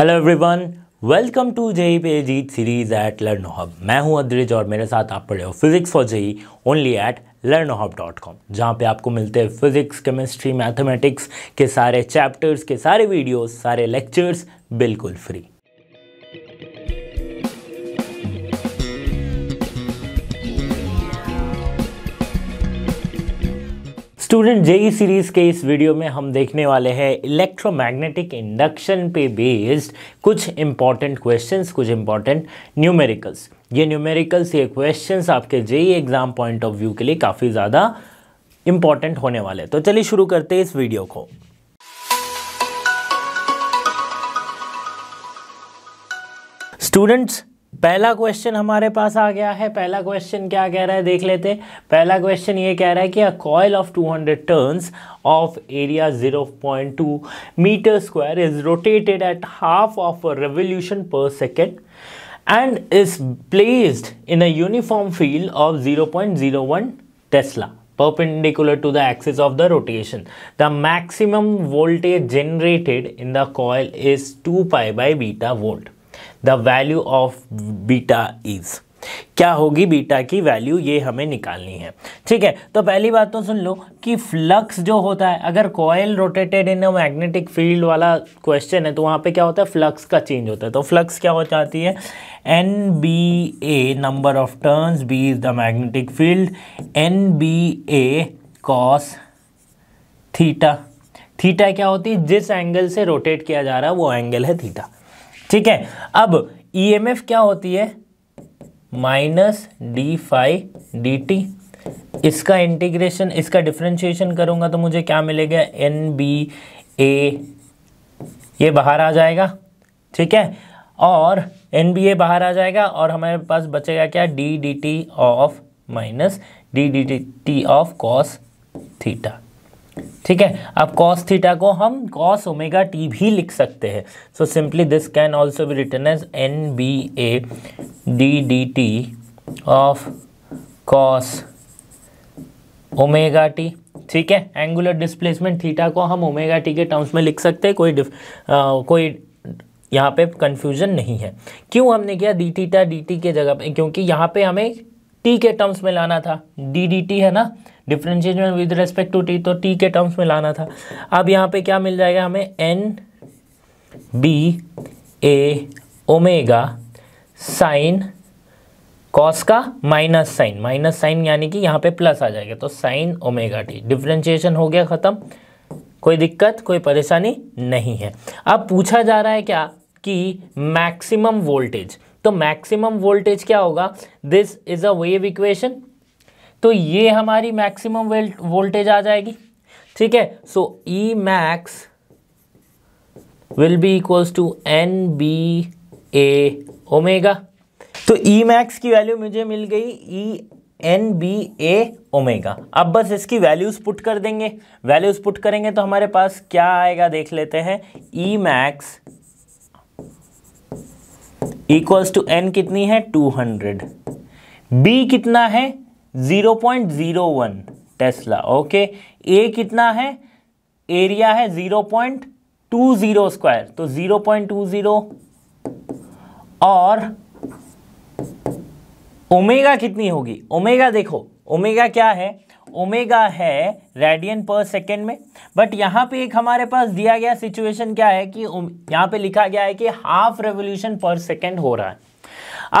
Hello everyone welcome to JEE पे जीत series at learn hub मैं हूं अद्रिज और मेरे साथ आप पढ़े हो physics for JEE only at learn hub dot com जहाँ पर आपको मिलते हैं फिजिक्स केमिस्ट्री मैथमेटिक्स के सारे चैप्टर्स के सारे वीडियोस सारे लेक्चर्स बिल्कुल फ्री स्टूडेंट जेई सीरीज के इस वीडियो में हम देखने वाले हैं इलेक्ट्रोमैग्नेटिक इंडक्शन पे बेस्ड कुछ इंपॉर्टेंट क्वेश्चंस कुछ इंपॉर्टेंट न्यूमेरिकल्स ये न्यूमेरिकल्स ये क्वेश्चंस आपके JEE exam point of view के लिए काफ़ी ज़्यादा इंपॉर्टेंट होने वाले तो चलिए शुरू करते हैं इस वीडियो को स्टूडेंट्स पहला क्वेश्चन हमारे पास आ गया है पहला क्वेश्चन क्या कह रहा है देख लेते पहला क्वेश्चन ये कह रहा है कि a coil of 200 turns of area 0.2 metre square is rotated at half of revolution per second and is placed in a uniform field of 0.01 tesla perpendicular to the axis of the rotation the maximum voltage generated in the coil is two pi by beta volt the value of beta is क्या होगी beta की value ये हमें निकालनी है ठीक है तो पहली बात तो सुन लो कि फ्लक्स जो होता है अगर coil rotated in magnetic field वाला क्वेश्चन है तो वहाँ पे क्या होता है फ्लक्स का चेंज होता है तो फ्लक्स क्या हो जाती है N B A number of turns B is the magnetic field N B A cos theta theta क्या होती है जिस एंगल से रोटेट किया जा रहा है वो एंगल है थीटा ठीक है अब ईएमएफ e क्या होती है minus D five D T इसका इंटीग्रेशन इसका डिफ्रेंशिएशन करूँगा तो मुझे क्या मिलेगा एन बी ए ये बाहर आ जाएगा ठीक है और एन बी ए बाहर आ जाएगा और हमारे पास बचेगा क्या D D T of minus D D T of cos theta ठीक है अब कॉस थीटा को हम कॉस ओमेगा टी भी लिख सकते हैं so simply this can also be written as N B A D D T of cos omega T ठीक है एंगुलर डिस्प्लेसमेंट थीटा को हम ओमेगा टी के टर्म्स में लिख सकते हैं कोई डिफ आ, कोई यहाँ पे कंफ्यूजन नहीं है क्यों हमने किया डी थीटा डी टी के जगह पे क्योंकि यहाँ पे हमें टी के टर्म्स में लाना था डी डी टी है ना differentiation with respect to T तो टी के टर्म्स में लाना था अब यहाँ पे क्या मिल जाएगा हमें N B A omega sine cos का माइनस साइन माइनस साइन यानी कि यहाँ पे प्लस आ जाएगा तो साइन ओमेगा टी डिफ्रेंशिएशन हो गया ख़त्म कोई दिक्कत कोई परेशानी नहीं है अब पूछा जा रहा है क्या कि मैक्सिमम वोल्टेज तो मैक्सिमम वोल्टेज क्या होगा this is a wave equation तो ये हमारी मैक्सिमम वोल्टेज आ जाएगी ठीक है so E max will be equals to N B A omega तो ई मैक्स की वैल्यू मुझे मिल गई E N B A omega अब बस इसकी वैल्यूज़ पुट कर देंगे वैल्यूज़ पुट करेंगे तो हमारे पास क्या आएगा देख लेते हैं E max equals to N कितनी है 200 बी कितना है 0.01 टेस्ला ओके ए कितना है एरिया है 0.20 स्क्वायर तो 0.20 और ओमेगा कितनी होगी ओमेगा देखो ओमेगा क्या है ओमेगा है रेडियन पर सेकेंड में बट यहाँ पे एक हमारे पास दिया गया सिचुएशन क्या है कि यहाँ पे लिखा गया है कि हाफ रेवोल्यूशन पर सेकेंड हो रहा है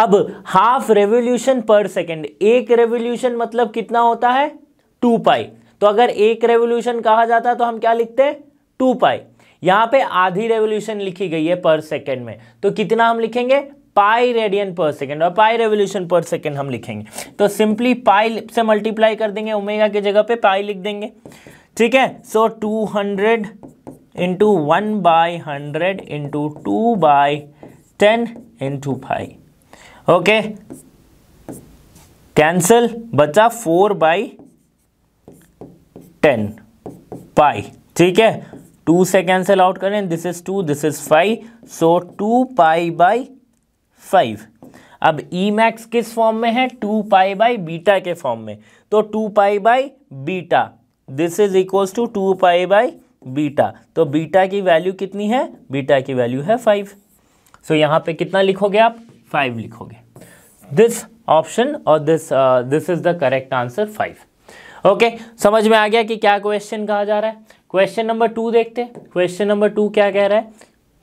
अब हाफ रेवोल्यूशन पर सेकेंड एक रेवोल्यूशन मतलब कितना होता है टू पाई तो अगर एक रेवोल्यूशन कहा जाता है तो हम क्या लिखते हैं टू पाई यहां पे आधी रेवोल्यूशन लिखी गई है पर सेकेंड में तो कितना हम लिखेंगे पाई रेडियन पर सेकेंड और पाई रेवोल्यूशन पर सेकेंड हम लिखेंगे तो सिंपली पाई से मल्टीप्लाई कर देंगे ओमेगा की जगह पे पाई लिख देंगे ठीक है so two hundred into one by hundred into two by ten into five okay cancel बचा फोर बाई टेन पाई ठीक है टू से कैंसिल आउट करें this is two this is five so two pi by five अब E max किस form में है two pi by beta के फॉर्म में तो two pi by beta this is equals to two pi by beta तो beta की value कितनी है बीटा की वैल्यू है फाइव सो so, यहाँ पे कितना लिखोगे आप फाइव लिखोगे दिस ऑप्शन और this this is the correct answer five okay समझ में आ गया कि क्या क्वेश्चन कहा जा रहा है क्वेश्चन नंबर टू देखते हैं क्वेश्चन नंबर टू क्या कह रहा है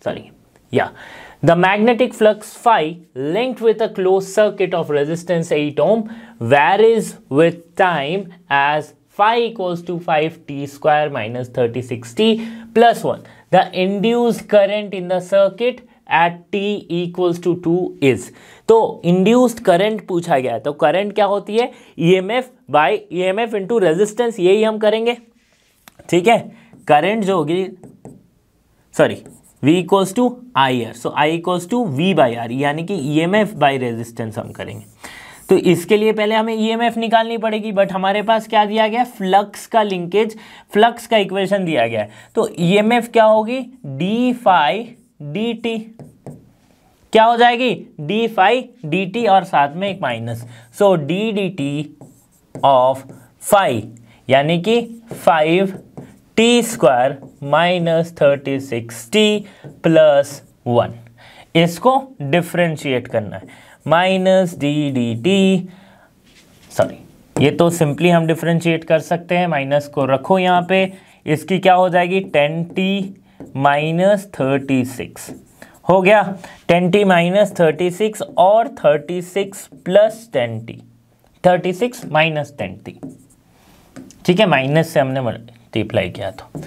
सॉरी या yeah. The magnetic flux phi linked with a closed circuit of resistance 8 ohm varies with time as phi equals to 5t square minus 36t plus 1. The induced current in the circuit at T equals to two is तो induced current पूछा गया है तो current क्या होती है E M F by E M F into resistance यही हम करेंगे ठीक है करंट जो होगी sorry V equals to I R so I equals to V by R यानी कि E M F by resistance हम करेंगे तो इसके लिए पहले हमें ई एम एफ निकालनी पड़ेगी बट हमारे पास क्या दिया गया फ्लक्स का लिंकेज फ्लक्स का इक्वेशन दिया गया है तो ई एम एफ क्या होगी डी फाई डी टी क्या हो जाएगी डी फाई डी टी और साथ में एक minus so D D T of five यानी कि five T square minus thirty six T plus one इसको डिफ्रेंशिएट करना है minus D D T sorry ये तो सिंपली हम डिफ्रेंशिएट कर सकते हैं माइनस को रखो यहाँ पे इसकी क्या हो जाएगी ten T minus thirty six हो गया ten T minus thirty six और thirty six plus ten T thirty six minus ten T ठीक है माइनस से हमने मल्टीप्लाई किया तो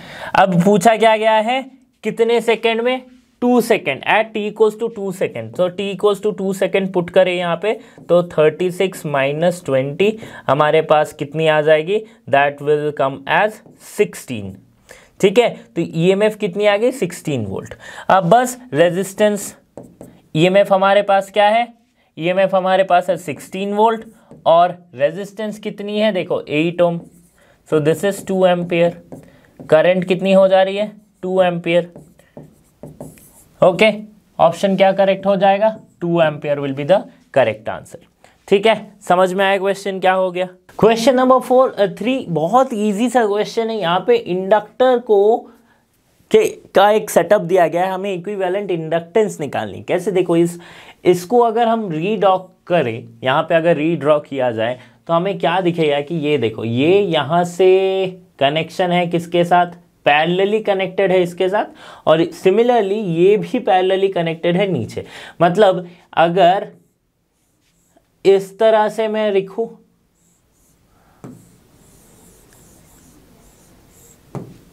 अब पूछा क्या गया है कितने सेकेंड में two second at T equals to two second तो T equals to two second put करें यहाँ पे तो थर्टी सिक्स माइनस ट्वेंटी हमारे पास कितनी आ जाएगी that will come as sixteen ठीक है तो ईएमएफ e कितनी आ गई सिक्सटीन वोल्ट अब बस रेजिस्टेंस ईएमएफ e हमारे पास क्या है ईएमएफ e हमारे पास है सिक्सटीन वोल्ट और रेजिस्टेंस कितनी है देखो eight ohm so this is two ampere current कितनी हो जा रही है टू एम्पियर ओके ऑप्शन क्या करेक्ट हो जाएगा two ampere will be the correct answer ठीक है समझ में आया क्वेश्चन क्या हो गया क्वेश्चन नंबर फोर थ्री बहुत इजी सा क्वेश्चन है यहाँ पे इंडक्टर को के का एक सेटअप दिया गया है हमें इक्विवेलेंट इंडक्टेंस निकालनी कैसे देखो इस इसको अगर हम रीड्रॉ करें यहाँ पे अगर रीड्रॉ किया जाए तो हमें क्या दिखेगा कि ये देखो ये यहाँ से कनेक्शन है किसके साथ पैरेलली कनेक्टेड है इसके साथ और सिमिलरली ये भी पैरेलली कनेक्टेड है नीचे मतलब अगर इस तरह से मैं लिखूँ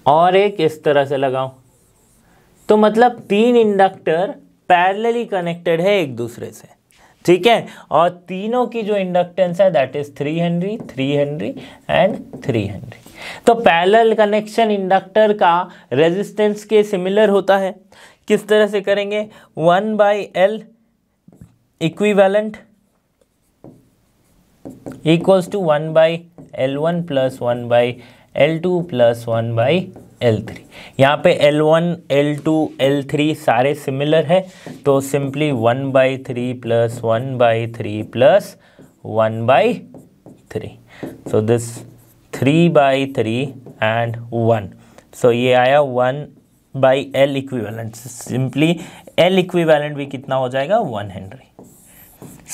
और एक इस तरह से लगाऊं तो मतलब तीन इंडक्टर पैरेलली कनेक्टेड है एक दूसरे से ठीक है और तीनों की जो इंडक्टेंस है that is three henry three henry and three henry तो पैरेलल कनेक्शन इंडक्टर का रेजिस्टेंस के सिमिलर होता है किस तरह से करेंगे one by L equivalent equals to one by L one plus one by L two plus one by L three यहाँ पर L one L two L three सारे सिमिलर है तो simply one by three plus one by three plus one by three so this three by three and one so ये आया one by L equivalent simply L equivalent भी कितना हो जाएगा one henry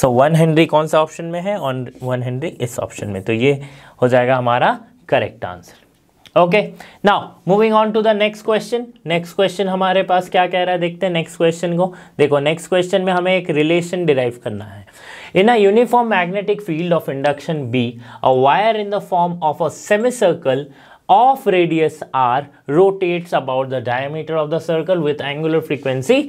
so one henry कौन सा option में है ऑन वन हेनरी इस ऑप्शन में तो ये हो जाएगा हमारा correct answer okay now moving on to the next question next question हमारे पास क्या कह रहा है देखते हैं नेक्स्ट क्वेश्चन को देखो नेक्स्ट क्वेश्चन में हमें एक रिलेशन डिराइव करना है in a uniform magnetic field of induction B a wire in the form of a semi circle of radius R rotates about the diameter of the circle with angular frequency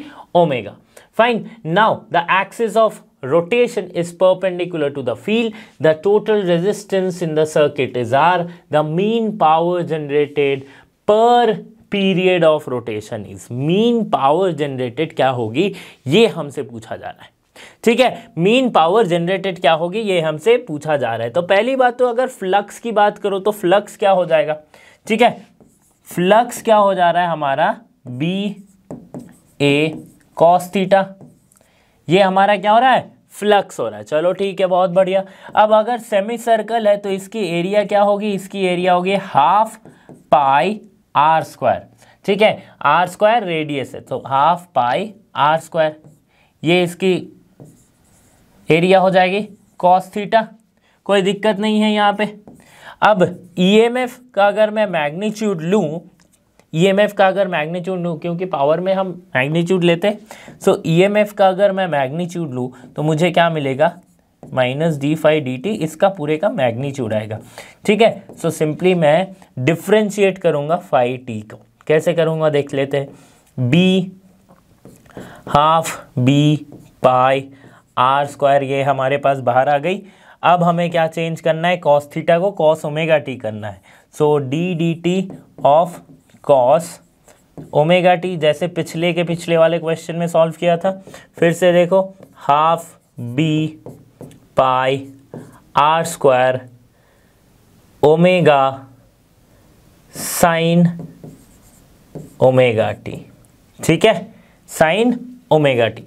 omega fine now the axis of rotation is perpendicular to the field, the total resistance in the circuit is R, the mean power generated per period of rotation is mean power generated क्या होगी ये हमसे पूछा जा रहा है ठीक है मीन पावर जनरेटेड क्या होगी ये हमसे पूछा जा रहा है तो पहली बात तो अगर फ्लक्स की बात करो तो फ्लक्स क्या हो जाएगा ठीक है फ्लक्स क्या हो जा रहा है हमारा बी ए कॉस्टीटा ये हमारा क्या हो रहा है फ्लक्स हो रहा है चलो ठीक है बहुत बढ़िया अब अगर सेमी सर्कल है तो इसकी एरिया क्या होगी इसकी एरिया होगी हाफ पाई आर स्क्वायर ठीक है आर स्क्वायर रेडियस है तो हाफ पाई आर स्क्वायर ये इसकी एरिया हो जाएगी कॉस थीटा कोई दिक्कत नहीं है यहाँ पे अब ईएमएफ e का अगर मैं मैग्नीट्यूड लूँ ईएमएफ e का अगर मैग्नीट्यूड लूँ क्योंकि पावर में हम मैग्नीट्यूड लेते हैं सो ईएमएफ e का अगर मैं मैग्नीट्यूड लूँ तो मुझे क्या मिलेगा minus D five D T इसका पूरे का मैग्नीट्यूड आएगा ठीक है सो सिंपली मैं डिफ्रेंशिएट करूँगा फाइव टी को कैसे करूँगा देख लेते हैं B half B pi R square ये हमारे पास बाहर आ गई अब हमें क्या चेंज करना है कॉस थीटा को कॉस ओमेगा टी करना है so D D T of cos omega T जैसे पिछले के पिछले वाले क्वेश्चन में सॉल्व किया था फिर से देखो half B pi R square omega sine omega T ठीक है साइन ओमेगा टी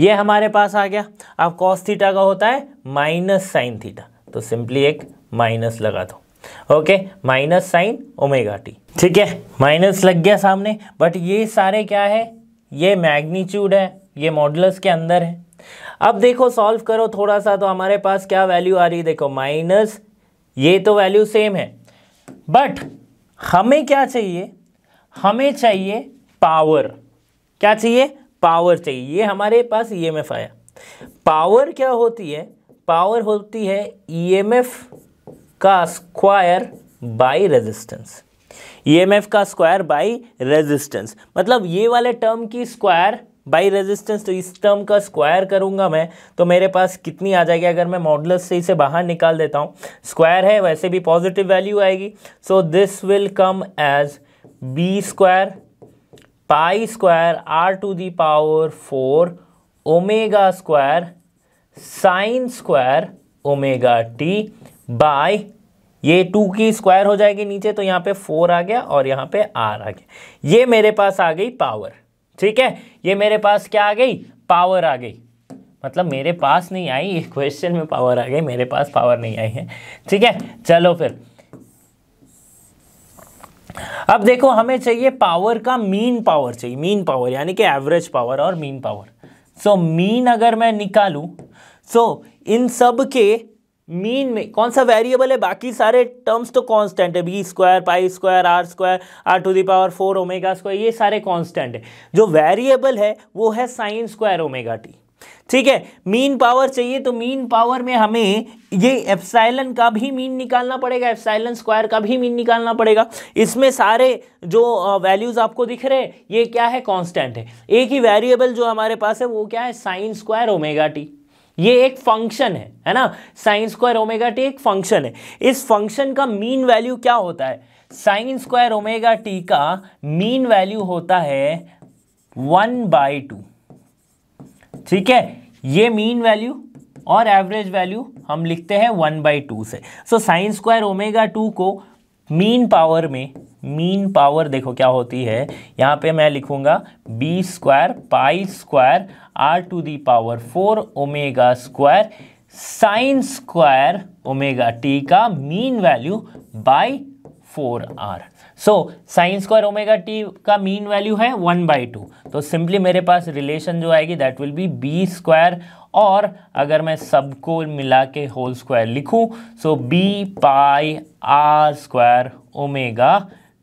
ये हमारे पास आ गया अब कॉस थीटा का होता है माइनस साइन थीटा तो सिंपली एक माइनस लगा दो okay minus sine omega T ठीक है माइनस लग गया सामने बट ये सारे क्या है ये मैग्नीट्यूड है ये मॉडल्स के अंदर है अब देखो सॉल्व करो थोड़ा सा तो हमारे पास क्या वैल्यू आ रही है देखो माइनस ये तो वैल्यू सेम है बट हमें क्या चाहिए हमें चाहिए पावर क्या चाहिए पावर चाहिए ये हमारे पास ई एम एफ आया पावर क्या होती है पावर होती है ई एम एफ का square by resistance EMF e का स्क्वायर बाई रेजिस्टेंस मतलब ये वाले टर्म की स्क्वायर बाई रेजिस्टेंस तो इस टर्म का स्क्वायर करूंगा मैं तो मेरे पास कितनी आ जाएगी अगर मैं मॉडलस से इसे बाहर निकाल देता हूँ स्क्वायर है वैसे भी पॉजिटिव वैल्यू आएगी so this will come as B square pi square R to the power four omega square sine square omega T by ये टू की स्क्वायर हो जाएगी नीचे तो यहाँ पे फोर आ गया और यहाँ पे आर आ गया ये मेरे पास आ गई पावर ठीक है ये मेरे पास क्या आ गई पावर आ गई मतलब मेरे पास नहीं आई ये क्वेश्चन में पावर आ गई मेरे पास पावर नहीं आई है ठीक है चलो फिर अब देखो हमें चाहिए पावर का मीन पावर चाहिए मीन पावर यानी कि एवरेज पावर और mean power so so, mean अगर मैं निकालू सो so, इन सब के मीन में कौन सा वेरिएबल है बाकी सारे टर्म्स तो कांस्टेंट है B square pi square R square R to the power four omega square ये सारे कांस्टेंट है जो वेरिएबल है वो है साइन स्क्वायर ओमेगा टी ठीक है मीन पावर चाहिए तो मीन पावर में हमें ये एफसाइलन का भी मीन निकालना पड़ेगा एफसाइलन स्क्वायर का भी मीन निकालना पड़ेगा इसमें सारे जो वैल्यूज़ आपको दिख रहे हैं ये क्या है कांस्टेंट है एक ही वेरिएबल जो हमारे पास है वो क्या है साइन स्क्वायर ओमेगा टी ये एक फंक्शन है है ना साइन स्क्वायर ओमेगा टी एक फंक्शन है इस फंक्शन का मीन वैल्यू क्या होता है साइन स्क्वायर ओमेगा टी का मीन वैल्यू होता है वन बाई टू ठीक है ये मीन वैल्यू और एवरेज वैल्यू हम लिखते हैं वन बाई टू से so sine square omega two को मीन पावर में मीन पावर देखो क्या होती है यहाँ पे मैं लिखूँगा B square pi square R to the power four omega square sine square omega T का mean value by four R so sine square omega T का मीन वैल्यू है वन बाई टू तो सिंपली मेरे पास relation जो आएगी that will be B square और अगर मैं सबको मिला के होल स्क्वायर लिखूं so B pi R square omega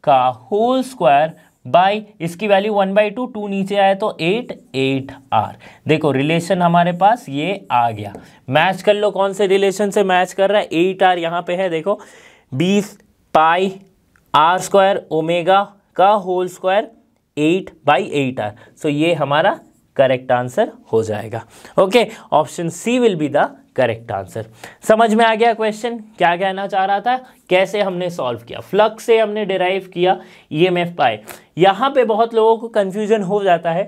का होल स्क्वायर बाई इसकी value one by two two नीचे आए तो एट एट आर देखो रिलेशन हमारे पास ये आ गया मैच कर लो कौन से रिलेशन से मैच कर रहा है एट आर यहाँ पे है देखो बीस पाई आर स्क्वायर ओमेगा का whole square eight by eight R so ये हमारा करेक्ट आंसर हो जाएगा okay option C will be the correct answer समझ में आ गया क्वेश्चन क्या कहना चाह रहा था कैसे हमने सॉल्व किया फ्लक्स से हमने डिराइव किया ई एम एफ पाए यहाँ पे बहुत लोगों को कन्फ्यूजन हो जाता है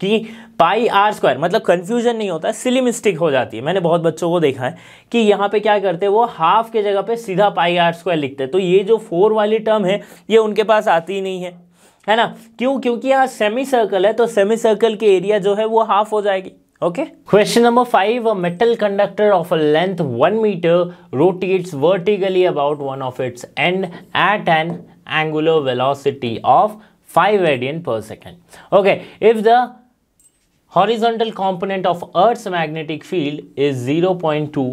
कि पाई आर स्क्वायर मतलब कन्फ्यूजन नहीं होता सिली मिस्टेक हो जाती है मैंने बहुत बच्चों को देखा है कि यहाँ पे क्या करते हैं वो हाफ के जगह पे सीधा पाई आर स्क्वायर लिखते हैं तो ये जो फोर वाली टर्म है ये उनके पास आती ही नहीं है है ना क्यों क्योंकि यहाँ सेमी सर्कल है तो सेमी सर्कल के एरिया जो है वो हाफ हो जाएगी Okay. Question number five, a metal conductor of a length one meter rotates vertically about one of its end at an angular velocity of 5 radian per second. Okay. If the horizontal component of Earth's magnetic field is 0.2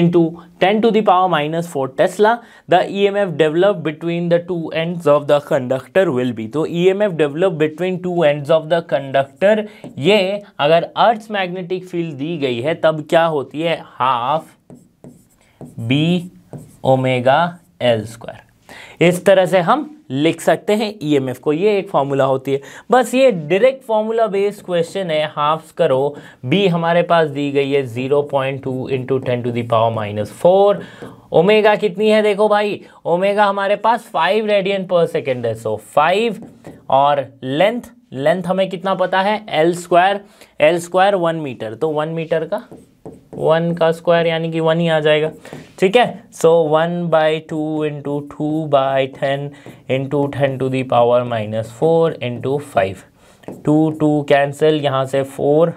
into 10 to the power minus 4 Tesla. The EMF developed between the two ends of the conductor will be. तो EMF developed between two ends of the conductor ये अगर Earth's magnetic field दी गई है तब क्या होती है half b omega L square इस तरह से हम लिख सकते हैं ईएमएफ e को ये एक फॉर्मूला होती है बस ये डायरेक्ट फॉर्मूला बेस्ड क्वेश्चन है हाफ करो बी हमारे पास दी गई है zero point two into ten to the power minus four omega कितनी है देखो भाई ओमेगा हमारे पास फाइव रेडियन पर सेकेंड है सो फाइव और लेंथ लेंथ हमें कितना पता है L square L square one metre तो वन मीटर का वन का स्क्वायर यानी कि वन ही आ जाएगा ठीक है so one by two into two by ten into ten to the power minus four into five two two cancel यहाँ से फोर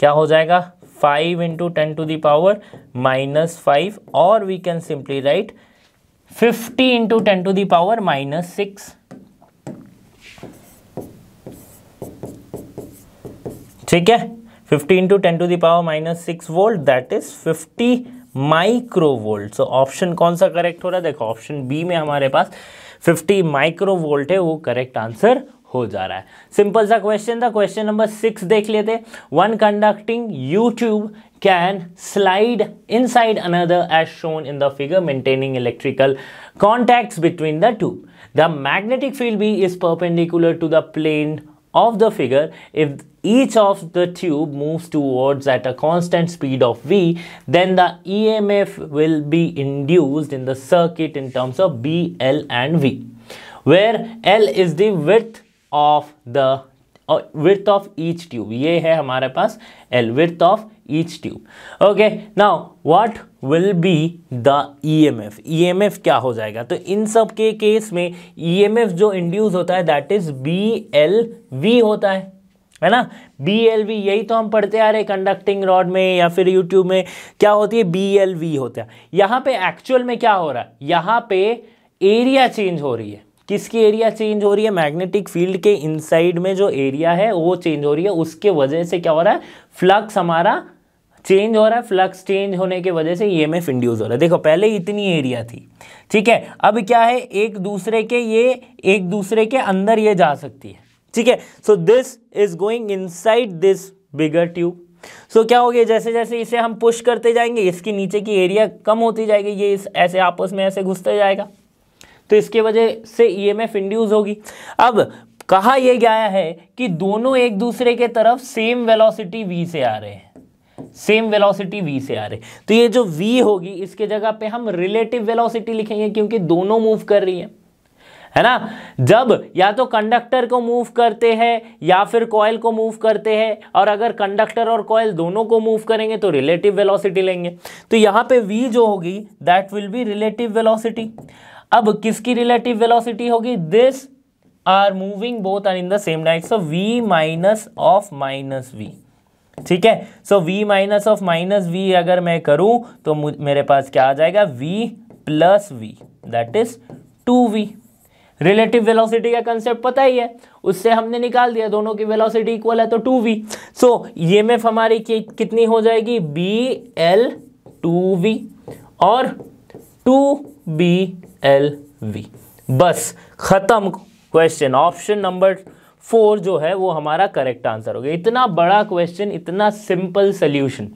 क्या हो जाएगा five into ten to the power minus five और we can simply write fifty into ten to the power minus six ठीक है 50 into 10 to the power minus six volt that is 50 micro volt so option कौन सा correct हो रहा है देखो option B में हमारे पास 50 माइक्रो वोल्ट है वो करेक्ट आंसर हो जा रहा है सिंपल सा क्वेश्चन था क्वेश्चन नंबर सिक्स देख लेते one conducting tube can slide inside another as shown in the figure maintaining electrical contact between the two the magnetic field B is perpendicular to the plane of the figure if each of the tube moves towards at a constant speed of v then the emf will be induced in the circuit in terms of b l and v where l is the width of the uh, width of each tube ये है हमारे पास l width of each tube okay now what will be the emf emf क्या हो जाएगा तो इन सब के case में emf जो इंड्यूस होता है दैट इज blv होता है है ना बी एल वी यही तो हम पढ़ते आ रहे कंडक्टिंग रॉड में या फिर यूट्यूब में क्या होती है बी एल वी होता है यहाँ पे एक्चुअल में क्या हो रहा है यहाँ पे एरिया चेंज हो रही है किसकी एरिया चेंज हो रही है मैग्नेटिक फील्ड के इनसाइड में जो एरिया है वो चेंज हो रही है उसके वजह से क्या हो रहा है फ्लक्स हमारा चेंज हो रहा है फ्लक्स चेंज होने के वजह से ई एम एफ इंड्यूस हो रहा है देखो पहले इतनी एरिया थी ठीक है अब क्या है एक दूसरे के ये एक दूसरे के अंदर ये जा सकती है ठीक है so this is going in this bigger tube so क्या हो गया जैसे जैसे इसे हम पुश करते जाएंगे इसके नीचे की एरिया कम होती जाएगी ये इस ऐसे आपस में ऐसे घुसते जाएगा तो इसके वजह से ई एम एफ इंड्यूस होगी अब कहा यह गया है कि दोनों एक दूसरे के तरफ सेम वेलोसिटी वी से आ रहे हैं सेम वेलोसिटी वी से आ रहे तो ये जो वी होगी इसके जगह पे हम रिलेटिव वेलोसिटी लिखेंगे क्योंकि दोनों मूव कर रही है है ना जब या तो कंडक्टर को मूव करते हैं या फिर कॉयल को मूव करते हैं और अगर कंडक्टर और कॉयल दोनों को मूव करेंगे तो रिलेटिव वेलोसिटी लेंगे तो यहां पे वी जो होगी that will be relative velocity अब किसकी रिलेटिव वेलोसिटी होगी this are moving both are in the same direction so V minus of minus V ठीक है so v minus of minus V अगर मैं करूं तो मेरे पास क्या आ जाएगा v plus V that is two V relative velocity का कंसेप्ट पता ही है उससे हमने निकाल दिया दोनों की वेलोसिटी इक्वल है तो टू वी सो ये में हमारी कि, कितनी हो जाएगी बी एल टू वी और टू बी एल वी बस खत्म क्वेश्चन ऑप्शन नंबर फोर जो है वो हमारा करेक्ट आंसर हो गया इतना बड़ा क्वेश्चन इतना सिंपल सोल्यूशन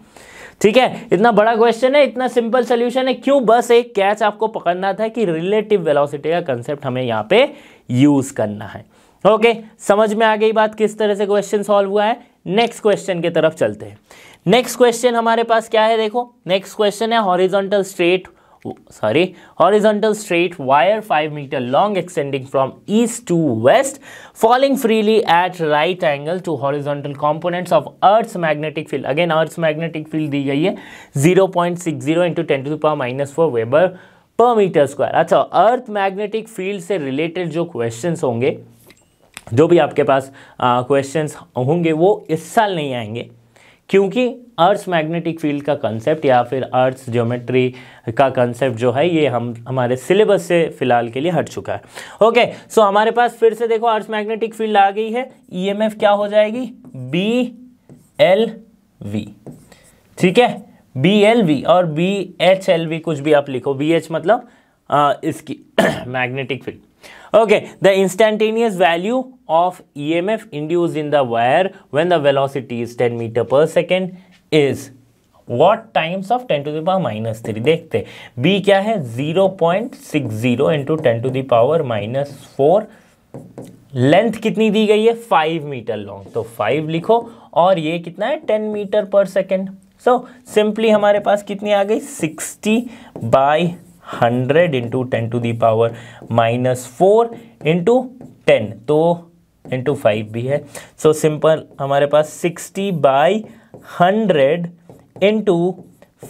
ठीक है इतना बड़ा क्वेश्चन है इतना सिंपल सोल्यूशन है क्यों बस एक कैच आपको पकड़ना था कि रिलेटिव वेलोसिटी का कंसेप्ट हमें यहाँ पे यूज करना है ओके okay, समझ में आ गई बात किस तरह से क्वेश्चन सॉल्व हुआ है नेक्स्ट क्वेश्चन की तरफ चलते हैं नेक्स्ट क्वेश्चन हमारे पास क्या है देखो नेक्स्ट क्वेश्चन है horizontal straight sorry horizontal straight wire five metre long extending from east to west falling freely at right angle to horizontal components of earth magnetic field again earth magnetic field दी गई है zero point six zero into ten to power minus four weber per metre square अच्छा earth magnetic field से related जो question होंगे जो भी आपके पास क्वेश्चन होंगे वो इस साल नहीं आएंगे क्योंकि अर्थ मैग्नेटिक फील्ड का कंसेप्ट या फिर अर्थ ज्योमेट्री का कंसेप्ट जो है ये हम हमारे सिलेबस से फिलहाल के लिए हट चुका है ओके okay, सो so हमारे पास फिर से देखो अर्थ मैग्नेटिक फील्ड आ गई है ईएमएफ e क्या हो जाएगी बी एल वी ठीक है बी एल वी और बी एच एल वी कुछ भी आप लिखो बी एच मतलब आ, इसकी magnetic field Okay, the instantaneous value of EMF induced in the wire when the velocity is 10 meter per second is what times of ten to the power minus three देखते B क्या है zero point six zero into ten to the power minus four length कितनी दी गई है five metre long तो five लिखो और ये कितना है ten metre per second so simply हमारे पास कितनी आ गई sixty by hundred into ten to power minus four into ten तो इंटू फाइव भी है सो so, सिंपल हमारे पास sixty by hundred into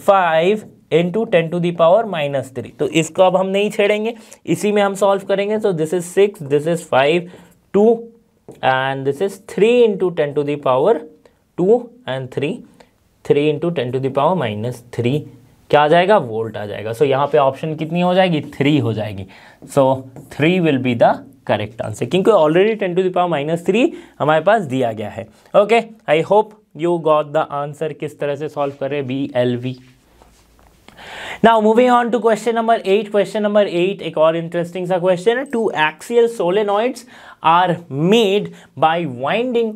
five into ten to power minus three तो इसको अब हम नहीं छेड़ेंगे इसी में हम सॉल्व करेंगे so this is six this is five two and this is three into ten to power two and three three into ten to power minus three क्या आ जाएगा वोल्ट आ जाएगा सो so, यहाँ पे ऑप्शन कितनी हो जाएगी थ्री हो जाएगी so three will be the correct answer क्योंकि already ten to the power minus three हमारे पास दिया गया है okay I hope you got the answer किस तरह से सॉल्व रहे B L V now moving on to question number eight question number eight एक और इंटरेस्टिंग सा क्वेश्चन है two axial solenoids are made by winding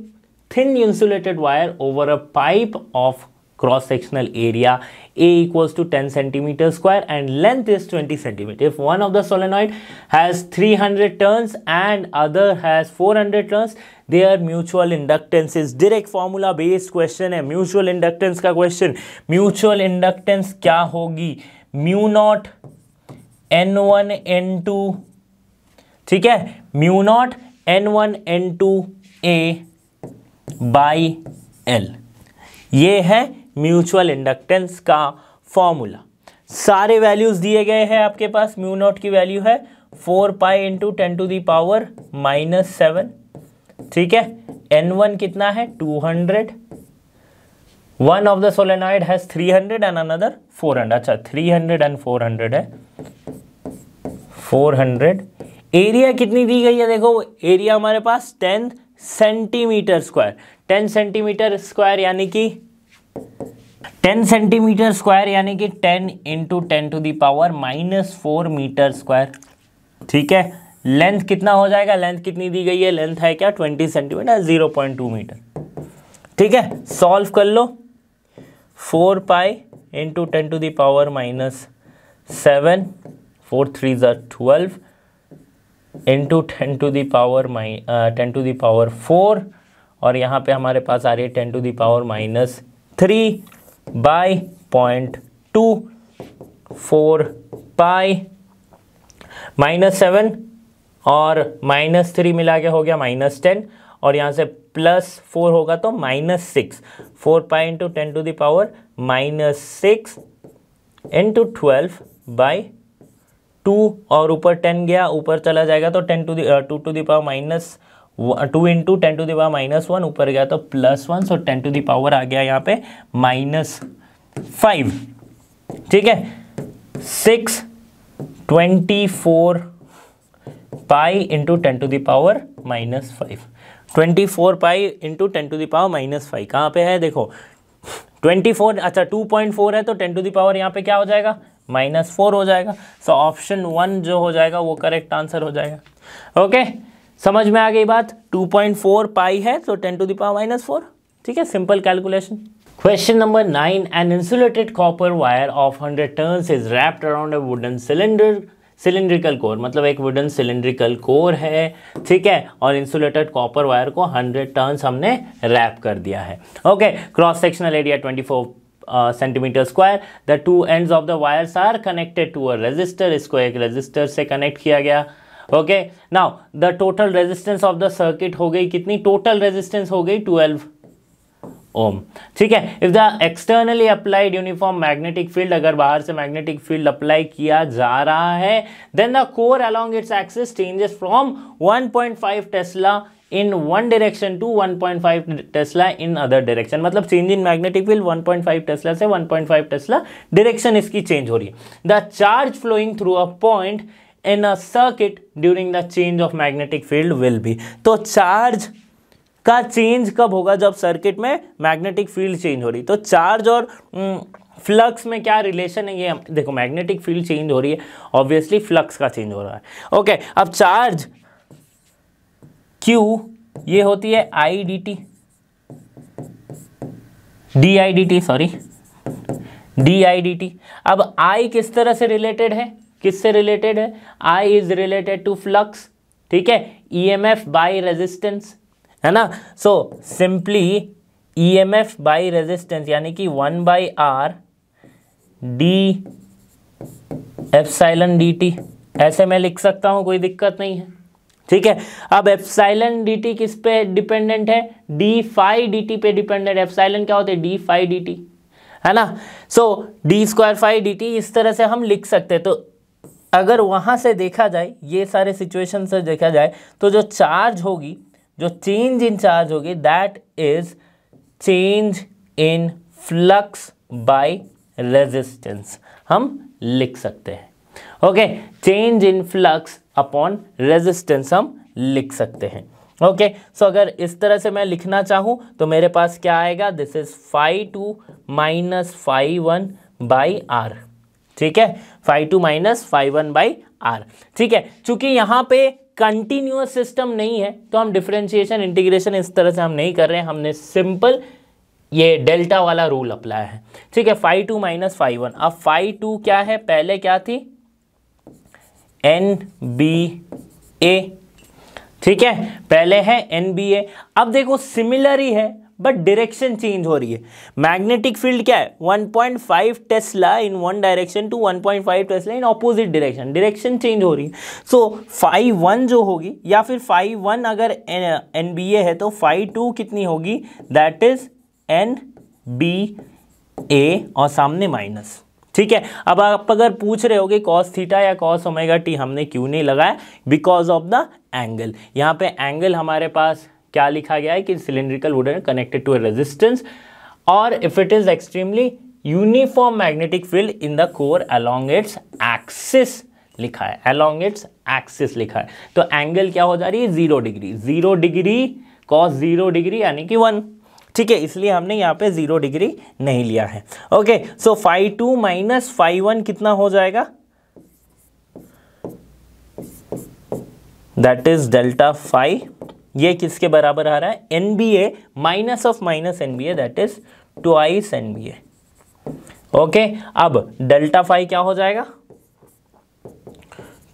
thin insulated wire over a pipe of cross sectional area A equals to 10 centimeter square and length is 20 centimeter. If one of the solenoid has 300 turns and other has 400 turns, their mutual inductance is direct formula based question है mutual inductance ka question. Mutual inductance kya hogi? Mu naught N1 N2 ठीक है mu naught N one N two A by L ये है mutual inductance का formula सारे values दिए गए हैं आपके पास म्यू नॉट की वैल्यू है four pi into ten to the power minus seven ठीक है एन वन कितना है two hundred one of the solenoid has three hundred and another four hundred अच्छा three hundred and four hundred है four hundred area कितनी दी गई है देखो एरिया हमारे पास ten centimetre square ten centimetre square यानी कि 10 सेंटीमीटर स्क्वायर यानी कि 10 into ten to the power minus four metre square ठीक है लेंथ कितना हो जाएगा लेंथ कितनी दी गई है लेंथ है क्या 20 सेंटीमीटर 0.2 मीटर ठीक है सॉल्व कर लो 4 pi into ten to the power minus seven four three जर twelve into ten to the power माइ टेन टू दावर फोर और यहाँ पे हमारे पास आ रही है ten to the power minus three by point two four pi minus seven और माइनस थ्री मिला के हो गया माइनस टेन और यहाँ से प्लस फोर होगा तो minus six four pi into ten to the power minus six into twelve by two और ऊपर टेन गया ऊपर चला जाएगा तो ten to to to the power minus two into ten to the power minus one ऊपर गया तो plus one so ten to the power आ गया यहाँ पे माइनस फाइव ठीक है six twenty four pi into ten to the power minus five twenty four pi into ten to the power minus five कहाँ पे है देखो ट्वेंटी फोर अच्छा टू पॉइंट फोर है तो टेन टू दावर यहाँ पे क्या हो जाएगा माइनस फोर हो जाएगा सो ऑप्शन वन जो हो जाएगा वो करेक्ट आंसर हो जाएगा ओके okay? समझ में आ गई बात 2.4 पाई है तो 10 टू पावर माइनस फोर ठीक है simple calculation question number nine an insulated copper wire of hundred turns is wrapped around a wooden cylinder cylindrical core मतलब एक वुडन सिलेंड्रिकल कोर है ठीक है और इंसुलेटेड कॉपर वायर को 100 टर्न्स हमने रैप कर दिया है okay cross sectional area 24 centimetre square the two ends of the wires are connected to a resistor इसको एक रेजिस्टर से कनेक्ट किया गया okay now the total resistance of the circuit हो गई कितनी टोटल रेजिस्टेंस हो गई ट्वेल्व ओम ठीक है if the externally applied uniform magnetic field अगर बाहर से मैग्नेटिक फील्ड अप्लाई किया जा रहा है then the core along its axis changes from 1.5 tesla in one direction to 1.5 tesla in other direction मतलब change in magnetic field 1.5 tesla से 1.5 tesla direction इसकी चेंज हो रही है the charge flowing through a point in a circuit during the change of magnetic field will भी तो charge का change कब होगा जब सर्किट में मैग्नेटिक फील्ड चेंज हो रही तो चार्ज और फ्लक्स में क्या रिलेशन है ये देखो मैग्नेटिक फील्ड चेंज हो रही है ऑब्वियसली तो हम्म, फ्लक्स का चेंज हो रहा है ओके okay, अब चार्ज क्यू ये होती है I D T D I D T sorry D I D T अब आई किस तरह से रिलेटेड है किससे रिलेटेड है I is related to flux ठीक है E M F by resistance है ना so simply E M F by resistance यानी कि one by R D epsilon D T ऐसे मैं लिख सकता हूं कोई दिक्कत नहीं है ठीक है अब एफसाइलन डी टी किस पे डिपेंडेंट है डी फाइव डी टी पे डिपेंडेंट एफसाइलन क्या होते हैं डी फाइव डी टी है ना so D square five D T इस तरह से हम लिख सकते हैं तो अगर वहाँ से देखा जाए ये सारे सिचुएशन से देखा जाए तो जो चार्ज होगी जो चेंज इन चार्ज होगी that is change in flux by resistance हम लिख सकते हैं okay change in flux upon resistance हम लिख सकते हैं ओके okay, सो so अगर इस तरह से मैं लिखना चाहूँ तो मेरे पास क्या आएगा this is five two minus five one by R ठीक है five two minus five one by R ठीक है चूंकि यहाँ पे कंटिन्यूस सिस्टम नहीं है तो हम डिफ्रेंशिएशन इंटीग्रेशन इस तरह से हम नहीं कर रहे हैं हमने सिंपल ये डेल्टा वाला रूल अप्लाया है ठीक है five two minus five one अब फाइव टू क्या है पहले क्या थी एन बी ए ठीक है पहले है एन बी ए अब देखो सिमिलर ही है बट डायरेक्शन चेंज हो रही है मैग्नेटिक फील्ड क्या है 1.5 point five tesla in one direction to 1.5 point five tesla in opposite direction direction change हो रही है सो फाइव वन जो होगी या फिर फाइव वन अगर एन बी ए है तो फाइव टू कितनी होगी that is N B A और सामने माइनस ठीक है अब आप अगर पूछ रहे होगे कॉस थीटा या कॉस ओमेगा टी हमने क्यों नहीं लगाया बिकॉज ऑफ द एंगल यहाँ पे एंगल हमारे पास क्या लिखा गया है कि cylindrical wooden connected to a resistance और if it is extremely uniform magnetic field in the core along its axis लिखा है अलोंग इट्स एक्सिस लिखा है तो एंगल क्या हो जा रही है zero degree zero degree cos zero degree यानी कि वन ठीक है इसलिए हमने यहाँ पे जीरो डिग्री नहीं लिया है okay so five two minus five one कितना हो जाएगा दैट इज डेल्टा फाइव ये किसके बराबर आ रहा है N B A minus of minus N B A that is twice N B A okay अब डेल्टा फाइव क्या हो जाएगा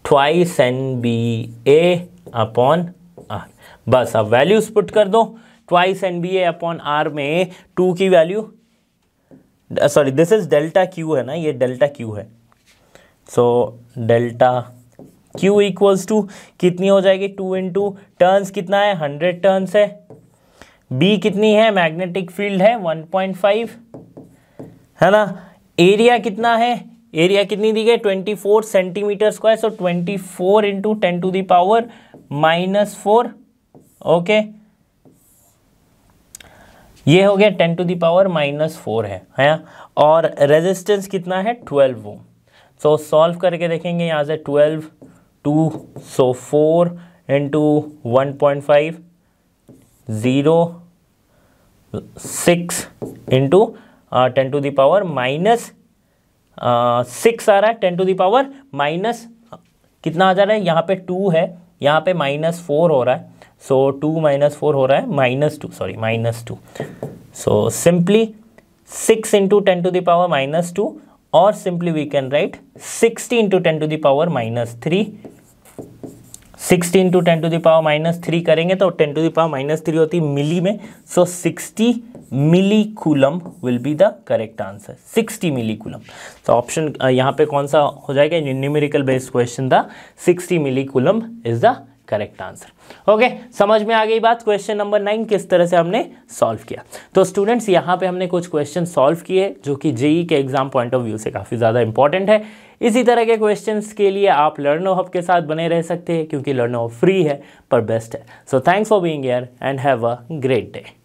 twice N B A upon R बस अब वैल्यूज पुट कर दो twice N B A upon R में two की value sorry this is delta Q है ना ये डेल्टा क्यू है so delta Q equals to कितनी हो जाएगी टू इंटू टर्न्स कितना है हंड्रेड टर्न्स है B कितनी है मैग्नेटिक फील्ड है 1.5 है ना एरिया कितना है एरिया कितनी दी गई 24 centimetre square so 24 four into ten to the power minus four okay ये हो गया ten to the power minus four है है और रेजिस्टेंस कितना है 12 वो सो सॉल्व करके देखेंगे यहां से twelve two so four into one point five zero six into ten to the power minus six आ रहा है टेन टू दावर माइनस कितना आ जा रहा है यहाँ पे टू है यहाँ पे माइनस फोर हो रहा है सो टू माइनस फोर हो रहा है minus two sorry minus two so simply six into ten to the power minus two or simply we can write 16 into 10 to the power minus 3 16 to 10 to the power minus 3 करेंगे तो 10 to the power minus 3 होती milli में so so 60 milli coulomb will be the correct answer 60 milli coulomb तो option यहां पे कौन सा हो जाएगा न्यूमेरिकल बेस्ड क्वेश्चन था 60 milli coulomb is the correct answer okay समझ में आ गई बात क्वेश्चन नंबर नाइन किस तरह से हमने सॉल्व किया तो स्टूडेंट्स यहाँ पे हमने कुछ क्वेश्चन सॉल्व किए जो कि जेई e के एग्जाम पॉइंट ऑफ व्यू से काफ़ी ज़्यादा इंपॉर्टेंट है इसी तरह के क्वेश्चंस के लिए आप लर्नो हब के साथ बने रह सकते हैं क्योंकि लर्नो हब फ्री है पर बेस्ट है so thanks for being here and have a great day